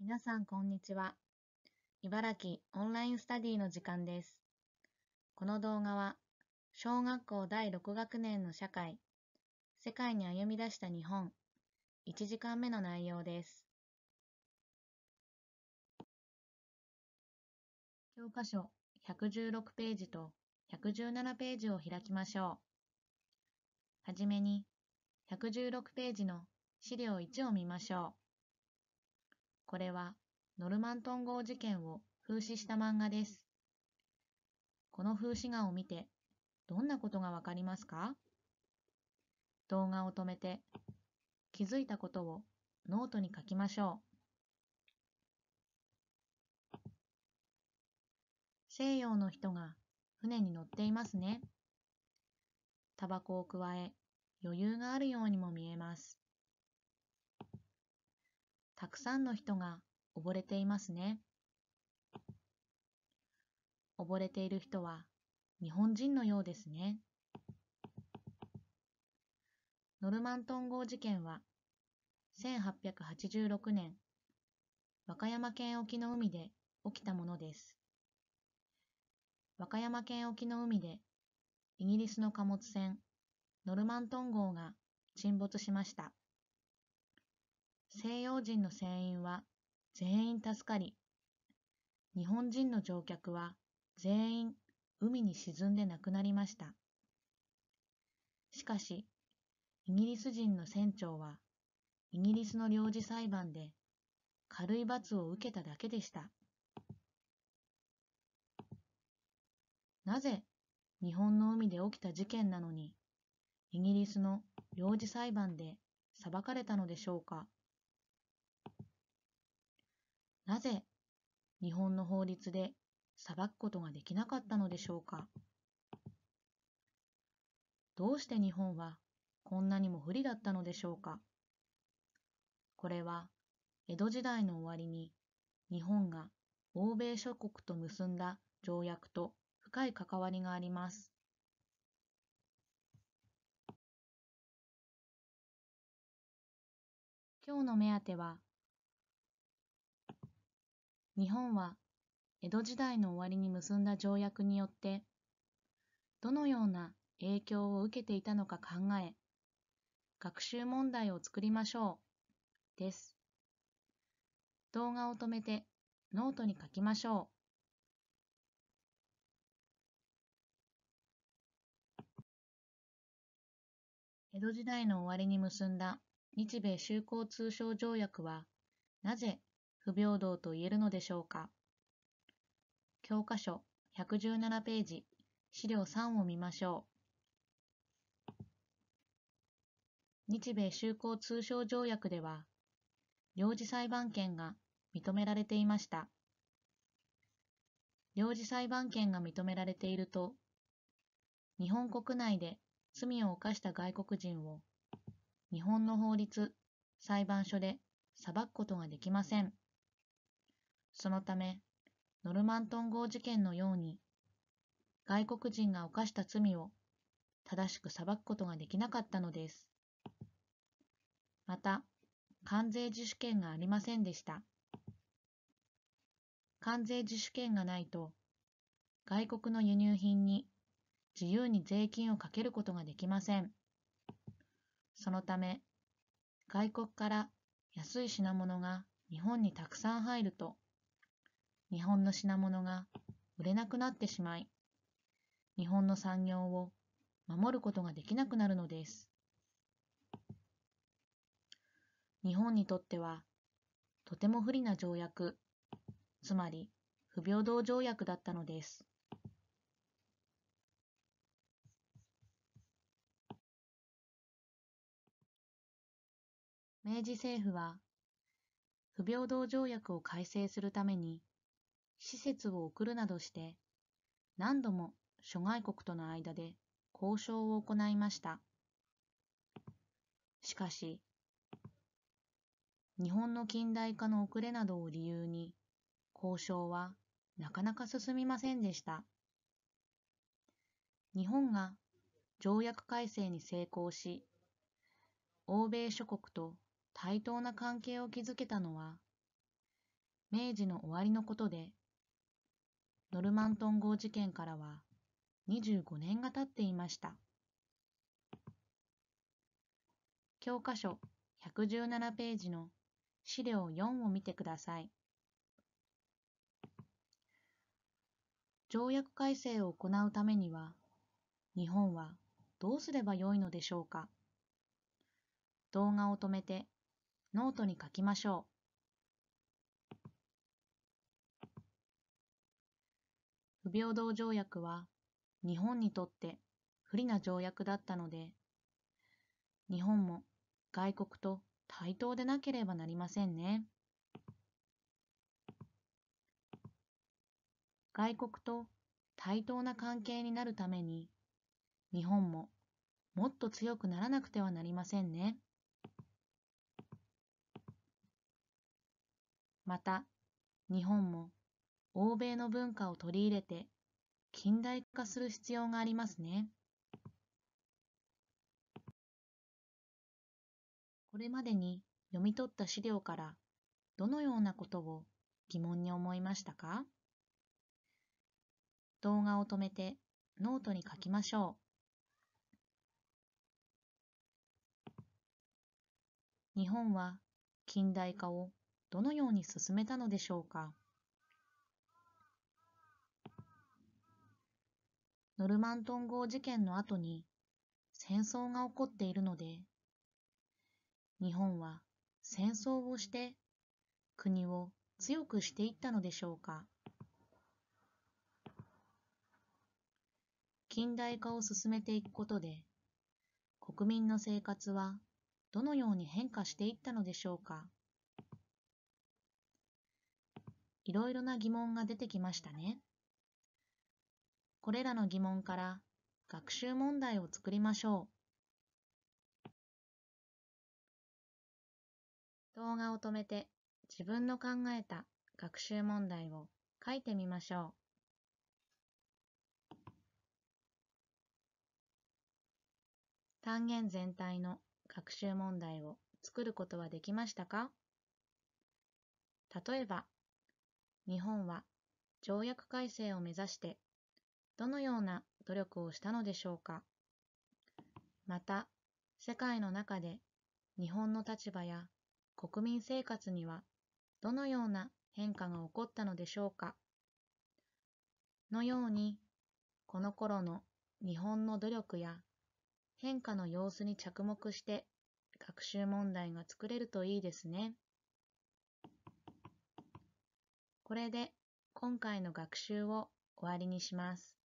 皆さん、こんにちは。茨城オンラインスタディの時間です。この動画は、小学校第6学年の社会、世界に歩み出した日本、1時間目の内容です。教科書116ページと117ページを開きましょう。はじめに、116ページの資料1を見ましょう。これはノルマントン号事件を風刺した漫画です。この風刺画を見てどんなことがわかりますか動画を止めて気づいたことをノートに書きましょう。西洋の人が船に乗っていますね。タバコをくわえ余裕があるようにも見えます。たくさんの人が溺れていますね。溺れている人は日本人のようですね。ノルマントン号事件は1886年和歌山県沖の海で起きたものです。和歌山県沖の海でイギリスの貨物船ノルマントン号が沈没しました。西洋人の船員は全員助かり、日本人の乗客は全員海に沈んで亡くなりました。しかし、イギリス人の船長は、イギリスの領事裁判で軽い罰を受けただけでした。なぜ日本の海で起きた事件なのに、イギリスの領事裁判で裁かれたのでしょうか。なぜ日本の法律で裁くことができなかったのでしょうかどうして日本はこんなにも不利だったのでしょうかこれは江戸時代の終わりに日本が欧米諸国と結んだ条約と深い関わりがあります。今日の目当ては日本は江戸時代の終わりに結んだ条約によってどのような影響を受けていたのか考え学習問題を作りましょうです動画を止めてノートに書きましょう江戸時代の終わりに結んだ日米修好通商条約はなぜ不平等と言えるのでしょうか教科書117ページ資料3を見ましょう日米修好通商条約では領事裁判権が認められていました領事裁判権が認められていると日本国内で罪を犯した外国人を日本の法律裁判所で裁くことができません。そのため、ノルマントン号事件のように、外国人が犯した罪を正しく裁くことができなかったのです。また、関税自主権がありませんでした。関税自主権がないと、外国の輸入品に自由に税金をかけることができません。そのため、外国から安い品物が日本にたくさん入ると、日本の品物が売れなくなってしまい、日本の産業を守ることができなくなるのです。日本にとっては、とても不利な条約、つまり不平等条約だったのです。明治政府は不平等条約を改正するために施設を送るなどして何度も諸外国との間で交渉を行いましたしかし日本の近代化の遅れなどを理由に交渉はなかなか進みませんでした日本が条約改正に成功し欧米諸国と対等な関係を築けたのは明治の終わりのことでノルマントン号事件からは25年が経っていました。教科書117ページの資料4を見てください。条約改正を行うためには、日本はどうすればよいのでしょうか動画を止めてノートに書きましょう。不平等条約は日本にとって不利な条約だったので、日本も外国と対等でなければなりませんね。外国と対等な関係になるために、日本ももっと強くならなくてはなりませんね。また、日本も欧米の文化を取り入れて近代化する必要がありますね。これまでに読み取った資料からどのようなことを疑問に思いましたか動画を止めてノートに書きましょう。日本は近代化をどのように進めたのでしょうかノルマントン号事件の後に戦争が起こっているので、日本は戦争をして国を強くしていったのでしょうか。近代化を進めていくことで、国民の生活はどのように変化していったのでしょうか。いろいろな疑問が出てきましたね。これらの疑問から学習問題を作りましょう。動画を止めて自分の考えた学習問題を書いてみましょう。単元全体の学習問題を作ることはできましたか例えば、日本は条約改正を目指してどのような努力をしたのでしょうかまた世界の中で日本の立場や国民生活にはどのような変化が起こったのでしょうかのようにこの頃の日本の努力や変化の様子に着目して学習問題が作れるといいですね。これで今回の学習を終わりにします。